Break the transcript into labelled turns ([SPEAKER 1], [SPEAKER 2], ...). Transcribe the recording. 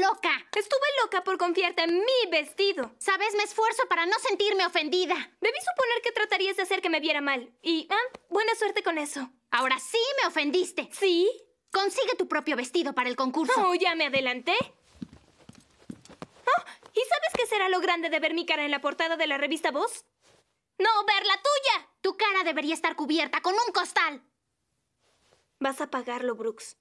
[SPEAKER 1] loca. Estuve loca por confiarte en mi vestido. Sabes, me esfuerzo para no sentirme ofendida. Debí suponer que tratarías de hacer que me viera mal. Y, ah, buena suerte con eso. Ahora sí me ofendiste. ¿Sí? Consigue tu propio vestido para el concurso. Oh, ya me adelanté. Oh, ¿Y sabes qué será lo grande de ver mi cara en la portada de la revista Voz? ¡No ver la tuya! Tu cara debería estar cubierta con un costal.
[SPEAKER 2] Vas a pagarlo, Brooks.